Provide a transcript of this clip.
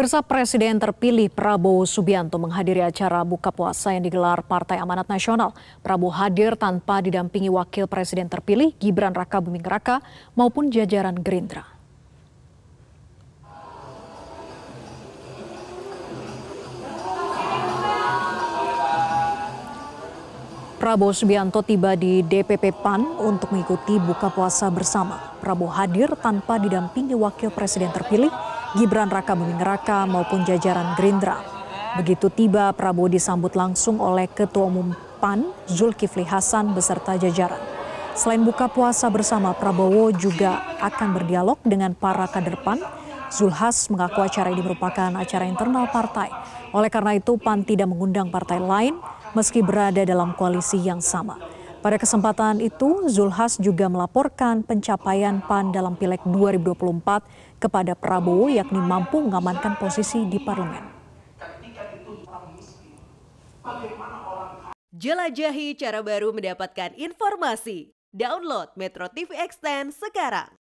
Pemirsa Presiden terpilih Prabowo Subianto menghadiri acara buka puasa yang digelar Partai Amanat Nasional. Prabowo hadir tanpa didampingi Wakil Presiden terpilih Gibran Raka Buming Raka maupun jajaran Gerindra. Prabowo Subianto tiba di DPP PAN untuk mengikuti buka puasa bersama. Prabowo hadir tanpa didampingi Wakil Presiden terpilih Gibran Raka Buming Raka maupun jajaran Gerindra. Begitu tiba, Prabowo disambut langsung oleh Ketua Umum PAN Zulkifli Hasan beserta jajaran. Selain buka puasa bersama, Prabowo juga akan berdialog dengan para kader PAN. Zulhas mengaku acara ini merupakan acara internal partai. Oleh karena itu, PAN tidak mengundang partai lain meski berada dalam koalisi yang sama. Pada kesempatan itu, Zulhas juga melaporkan pencapaian PAN dalam Pileg 2024 kepada Prabowo yakni mampu mengamankan posisi di parlemen. Jelajahi cara baru mendapatkan informasi. Download Metro TV Extend sekarang.